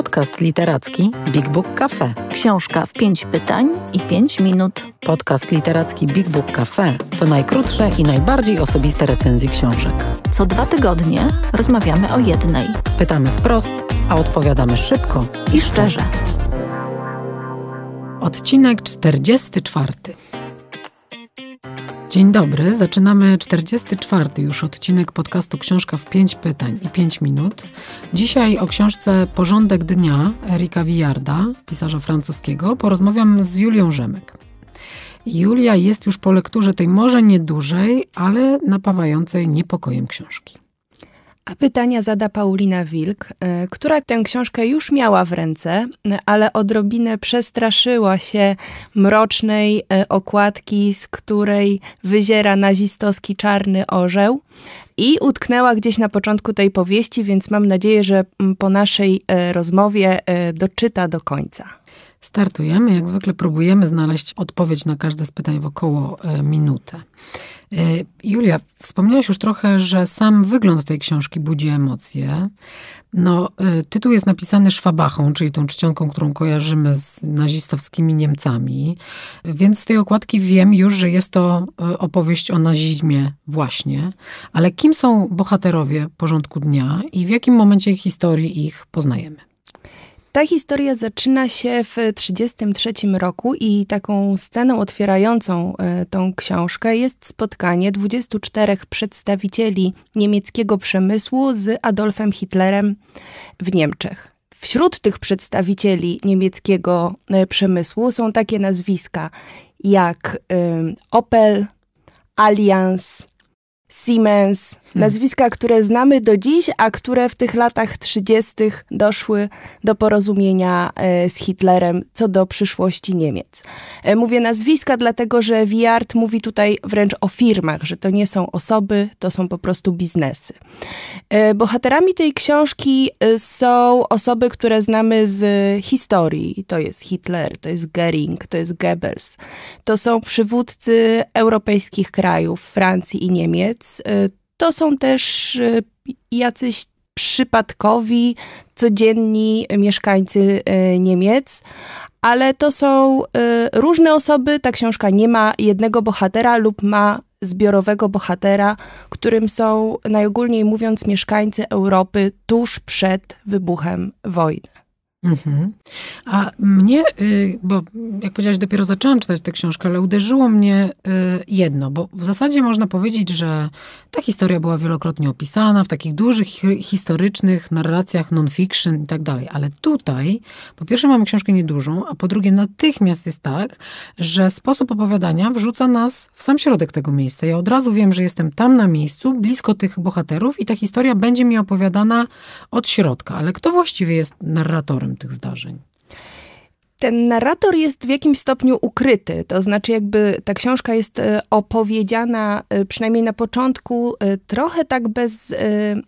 Podcast literacki Big Book Cafe. Książka w 5 pytań i 5 minut. Podcast literacki Big Book Cafe to najkrótsze i najbardziej osobiste recenzje książek. Co dwa tygodnie rozmawiamy o jednej. Pytamy wprost, a odpowiadamy szybko i szczerze. Odcinek 44. Dzień dobry, zaczynamy 44 już odcinek podcastu Książka w 5 pytań i 5 minut. Dzisiaj o książce Porządek dnia Erika Villarda, pisarza francuskiego, porozmawiam z Julią Rzemek. Julia jest już po lekturze tej może niedużej, ale napawającej niepokojem książki. A pytania zada Paulina Wilk, e, która tę książkę już miała w ręce, e, ale odrobinę przestraszyła się mrocznej e, okładki, z której wyziera nazistowski czarny orzeł. I utknęła gdzieś na początku tej powieści, więc mam nadzieję, że mm, po naszej rozmowie doczyta do końca startujemy. Jak zwykle próbujemy znaleźć odpowiedź na każde z pytań w około e, minutę. E, Julia, wspomniałaś już trochę, że sam wygląd tej książki budzi emocje. No, e, tytuł jest napisany szwabachą, czyli tą czcionką, którą kojarzymy z nazistowskimi Niemcami. Więc z tej okładki wiem już, że jest to opowieść o nazizmie właśnie. Ale kim są bohaterowie porządku dnia i w jakim momencie historii ich poznajemy? Ta historia zaczyna się w 1933 roku i taką sceną otwierającą e, tą książkę jest spotkanie 24 przedstawicieli niemieckiego przemysłu z Adolfem Hitlerem w Niemczech. Wśród tych przedstawicieli niemieckiego e, przemysłu są takie nazwiska jak e, Opel, Allianz, Siemens. Hmm. Nazwiska, które znamy do dziś, a które w tych latach 30. doszły do porozumienia e, z Hitlerem co do przyszłości Niemiec. E, mówię nazwiska, dlatego że Wiart mówi tutaj wręcz o firmach, że to nie są osoby, to są po prostu biznesy. E, bohaterami tej książki są osoby, które znamy z historii. To jest Hitler, to jest Goering, to jest Goebbels. To są przywódcy europejskich krajów, Francji i Niemiec Y, to są też y, jacyś przypadkowi, codzienni mieszkańcy y, Niemiec, ale to są różne osoby. Ta książka nie ma jednego bohatera lub ma zbiorowego bohatera, którym są najogólniej mówiąc mieszkańcy Europy tuż przed wybuchem wojny. Mhm. A mnie, y, bo jak powiedziałaś, dopiero zaczęłam czytać tę książkę, ale uderzyło mnie y, jedno, bo w zasadzie można powiedzieć, że ta historia była wielokrotnie opisana w takich dużych historycznych narracjach non-fiction i tak dalej, ale tutaj po pierwsze mamy książkę niedużą, a po drugie natychmiast jest tak, że sposób opowiadania wrzuca nas w sam środek tego miejsca. Ja od razu wiem, że jestem tam na miejscu, blisko tych bohaterów i ta historia będzie mi opowiadana od środka, ale kto właściwie jest narratorem? tych zdarzeń ten narrator jest w jakimś stopniu ukryty. To znaczy, jakby ta książka jest e, opowiedziana e, przynajmniej na początku e, trochę tak bez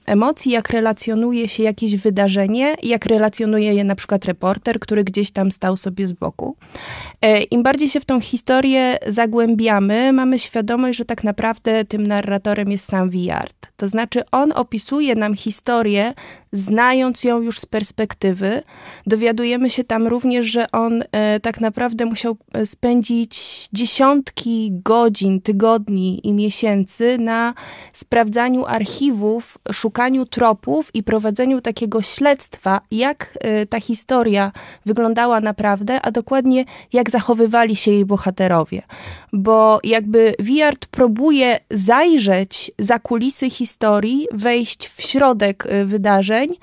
emocji, jak relacjonuje się jakieś wydarzenie, jak relacjonuje je na przykład reporter, który gdzieś tam stał sobie z boku. Im bardziej się w tą historię zagłębiamy, mamy świadomość, że tak naprawdę tym narratorem jest sam Villard. To znaczy, on opisuje nam historię, znając ją już z perspektywy. Dowiadujemy się tam również, że on on e, tak naprawdę musiał e, spędzić dziesiątki godzin, tygodni i miesięcy na sprawdzaniu archiwów, szukaniu tropów i prowadzeniu takiego śledztwa, jak e, ta historia wyglądała naprawdę, a dokładnie jak zachowywali się jej bohaterowie. Bo jakby Wiart próbuje zajrzeć za kulisy historii, wejść w środek wydarzeń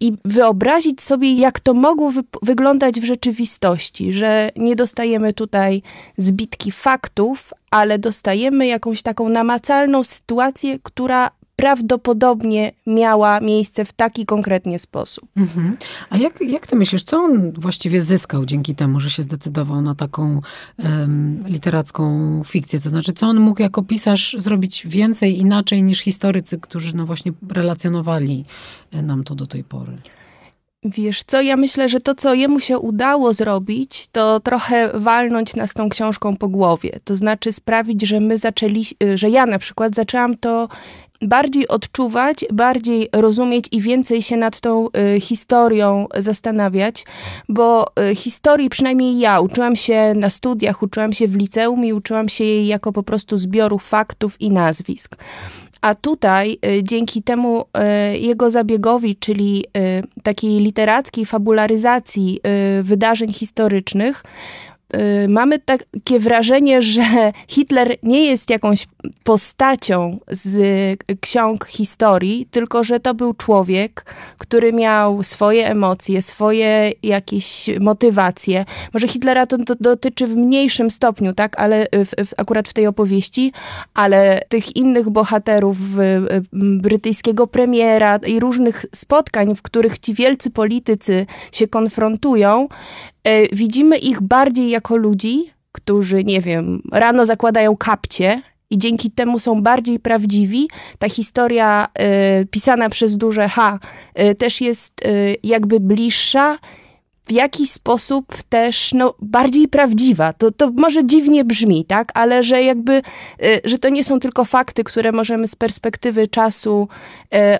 i wyobrazić sobie, jak to mogło wyglądać w rzeczywistości rzeczywistości, że nie dostajemy tutaj zbitki faktów, ale dostajemy jakąś taką namacalną sytuację, która prawdopodobnie miała miejsce w taki konkretnie sposób. Mhm. A jak, jak ty myślisz, co on właściwie zyskał dzięki temu, że się zdecydował na taką um, literacką fikcję? To znaczy, co on mógł jako pisarz zrobić więcej, inaczej niż historycy, którzy no właśnie relacjonowali e, nam to do tej pory? Wiesz co, ja myślę, że to, co jemu się udało zrobić, to trochę walnąć nas tą książką po głowie. To znaczy sprawić, że my zaczęli, y, że ja na przykład zaczęłam to bardziej odczuwać, bardziej rozumieć i więcej się nad tą y, historią zastanawiać, bo y, historii przynajmniej ja uczyłam się na studiach, uczyłam się w liceum i uczyłam się jej jako po prostu zbioru faktów i nazwisk. A tutaj y, dzięki temu y, jego zabiegowi, czyli y, takiej literackiej fabularyzacji wydarzeń historycznych, Y, mamy takie wrażenie, że Hitler nie jest jakąś postacią z ksiąg historii, tylko że to był człowiek, który miał swoje emocje, swoje jakieś motywacje. Może Hitlera to, dotyczy w mniejszym stopniu, tak, ale w, w, akurat w tej opowieści, ale tych innych bohaterów brytyjskiego premiera i różnych spotkań, w których ci wielcy politycy się konfrontują, E, widzimy ich bardziej jako ludzi, którzy, nie wiem, rano zakładają kapcie i dzięki temu są bardziej prawdziwi. Ta historia y, pisana przez duże H y, też jest y, jakby bliższa, w jakiś sposób też no, bardziej prawdziwa. To, to może dziwnie brzmi, tak? Ale że jakby, że to nie są tylko fakty, które możemy z perspektywy czasu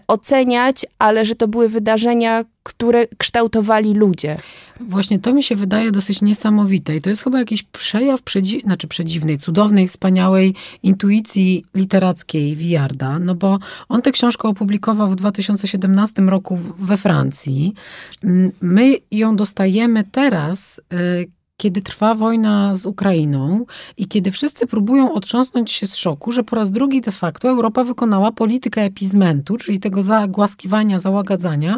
oceniać, ale że to były wydarzenia, które kształtowali ludzie. Właśnie to mi się wydaje dosyć niesamowite i to jest chyba jakiś przejaw przedzi znaczy przedziwnej, cudownej, wspaniałej intuicji literackiej Wiarda, no bo on tę książkę opublikował w 2017 roku we Francji. My ją dostajemy teraz, y, kiedy trwa wojna z Ukrainą i kiedy wszyscy próbują otrząsnąć się z szoku, że po raz drugi de facto Europa wykonała politykę epizmentu, czyli tego zagłaskiwania, załagadzania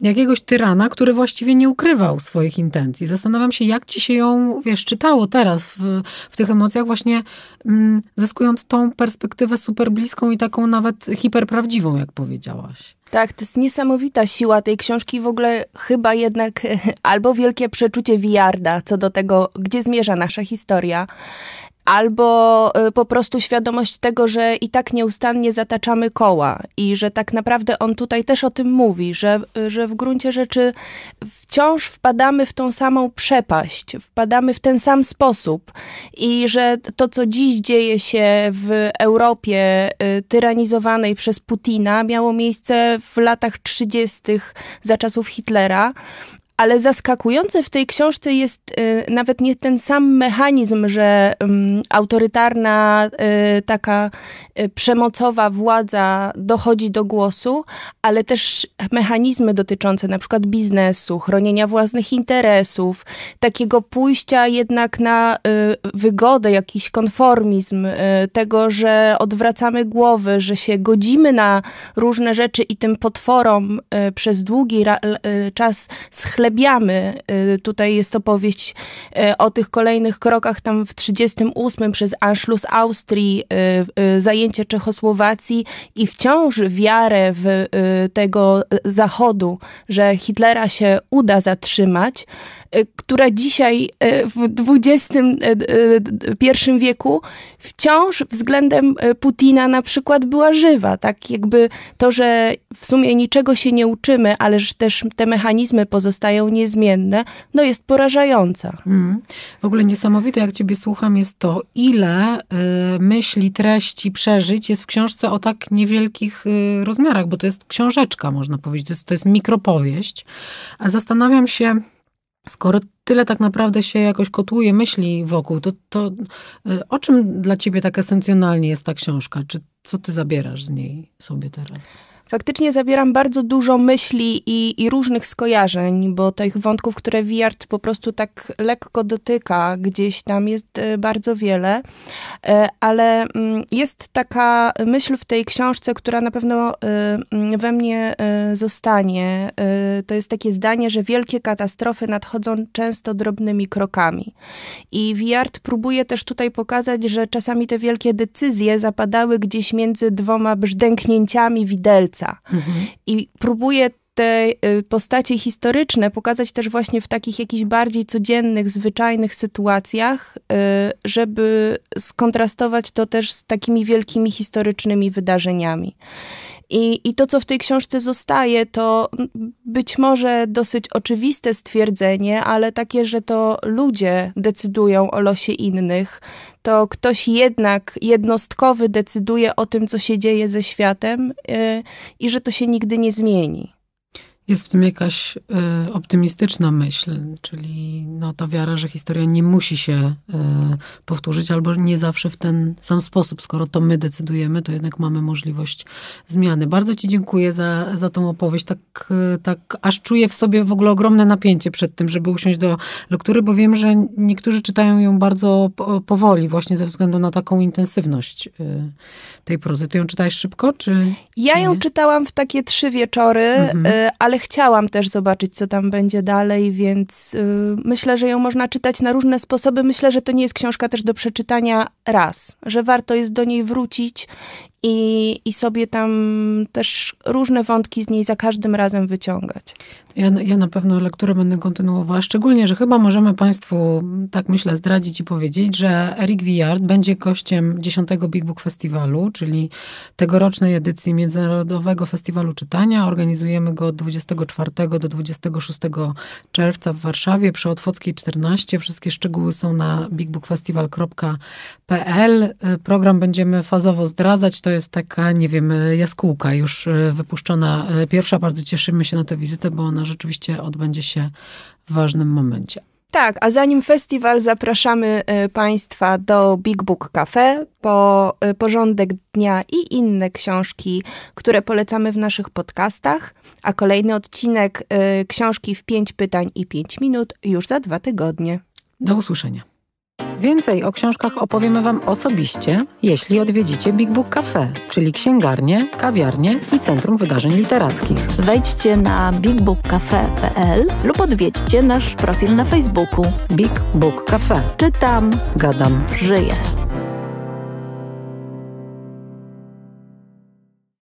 jakiegoś tyrana, który właściwie nie ukrywał swoich intencji. Zastanawiam się, jak ci się ją, wiesz, czytało teraz w, w tych emocjach, właśnie mm, zyskując tą perspektywę super bliską i taką nawet hiperprawdziwą, jak powiedziałaś. Tak, to jest niesamowita siła tej książki w ogóle chyba jednak e, albo wielkie przeczucie wiarda co do tego, gdzie zmierza nasza historia, albo y, po prostu świadomość tego, że i tak nieustannie zataczamy koła i że tak naprawdę on tutaj też o tym mówi, że, że w gruncie rzeczy wciąż wpadamy w tą samą przepaść, wpadamy w ten sam sposób i że to, co dziś dzieje się w Europie y, tyranizowanej przez Putina, miało miejsce w latach 30. za czasów Hitlera ale zaskakujące w tej książce jest y, nawet nie ten sam mechanizm, że y, autorytarna, y, taka y, przemocowa władza dochodzi do głosu, ale też mechanizmy dotyczące na przykład biznesu, chronienia własnych interesów, takiego pójścia jednak na y, wygodę, jakiś konformizm, y, tego, że odwracamy głowy, że się godzimy na różne rzeczy i tym potworom przez długi czas schlebimy wychlebiamy. Y, tutaj jest opowieść y, o tych kolejnych krokach tam w 1938 przez Anschluss Austrii, y, zajęcie Czechosłowacji i wciąż wiarę w tego zachodu, że Hitlera się uda zatrzymać. E, która dzisiaj e, w XXI e, wieku wciąż względem Putina na przykład była żywa. Tak jakby to, że w sumie niczego się nie uczymy, ale że też te mechanizmy pozostają niezmienne, no jest porażająca. Mm. W ogóle niesamowite, jak ciebie słucham, jest to, ile y, myśli, treści, przeżyć jest w książce o tak niewielkich y, rozmiarach, bo to jest książeczka, można powiedzieć, to jest, to jest mikropowieść. A zastanawiam się, Skoro tyle tak naprawdę się jakoś kotłuje myśli wokół, to, to y, o czym dla ciebie tak esencjonalnie jest ta książka? Czy co ty zabierasz z niej sobie teraz? faktycznie zabieram bardzo dużo myśli i, i różnych skojarzeń, bo tych wątków, które Wiart po prostu tak lekko dotyka, gdzieś tam jest e, bardzo wiele, e, ale mm, jest taka myśl w tej książce, która na pewno e, mm, we mnie zostanie. To jest takie zdanie, że wielkie katastrofy nadchodzą często drobnymi krokami. I Wiart próbuje też tutaj pokazać, że czasami te wielkie decyzje zapadały gdzieś między dwoma brzdęknięciami widelca Mhm. I próbuje te y, postacie historyczne pokazać też właśnie w takich jakichś bardziej codziennych, zwyczajnych sytuacjach, y, żeby skontrastować to też z takimi wielkimi historycznymi wydarzeniami. I, I to, co w tej książce zostaje, to być może dosyć oczywiste stwierdzenie, ale takie, że to ludzie decydują o losie innych. To ktoś jednak jednostkowy decyduje o tym, co się dzieje ze światem yy, i że to się nigdy nie zmieni. Jest w tym jakaś y, optymistyczna myśl, czyli no, ta wiara, że historia nie musi się y, powtórzyć, albo nie zawsze w ten sam sposób. Skoro to my decydujemy, to jednak mamy możliwość zmiany. Bardzo Ci dziękuję za, za tą opowieść. Tak, y, tak aż czuję w sobie w ogóle ogromne napięcie przed tym, żeby usiąść do lektury, bo wiem, że niektórzy czytają ją bardzo powoli, właśnie ze względu na taką intensywność y, tej prozy. Ty ją czytałeś szybko, czy? Ja ją nie? czytałam w takie trzy wieczory, mhm. Y, ale ale chciałam też zobaczyć, co tam będzie dalej, więc y, myślę, że ją można czytać na różne sposoby. Myślę, że to nie jest książka też do przeczytania raz, że warto jest do niej wrócić i, i sobie tam też różne wątki z niej za każdym razem wyciągać. Ja, ja na pewno lekturę będę kontynuowała, szczególnie, że chyba możemy Państwu, tak myślę, zdradzić i powiedzieć, że Eric Villard będzie gościem 10 Big Book Festiwalu, czyli tegorocznej edycji Międzynarodowego Festiwalu Czytania. Organizujemy go od 24 do 26 czerwca w Warszawie przy Otwockiej 14. Wszystkie szczegóły są na bigbookfestival.pl. Program będziemy fazowo zdradzać, to jest taka, nie wiem, jaskółka już e, wypuszczona. E, pierwsza, bardzo cieszymy się na tę wizytę, bo ona rzeczywiście odbędzie się w ważnym momencie. Tak, a zanim festiwal zapraszamy e, Państwa do Big Book Cafe po porządek dnia i inne książki, które polecamy w naszych podcastach, a kolejny odcinek książki w 5 pytań i 5 minut już za dwa tygodnie. Do usłyszenia. Więcej o książkach opowiemy Wam osobiście, jeśli odwiedzicie Big Book Cafe, czyli księgarnię, kawiarnię i Centrum Wydarzeń Literackich. Wejdźcie na bigbookcafe.pl lub odwiedźcie nasz profil na Facebooku. Big Book Cafe. Czytam, gadam, żyję.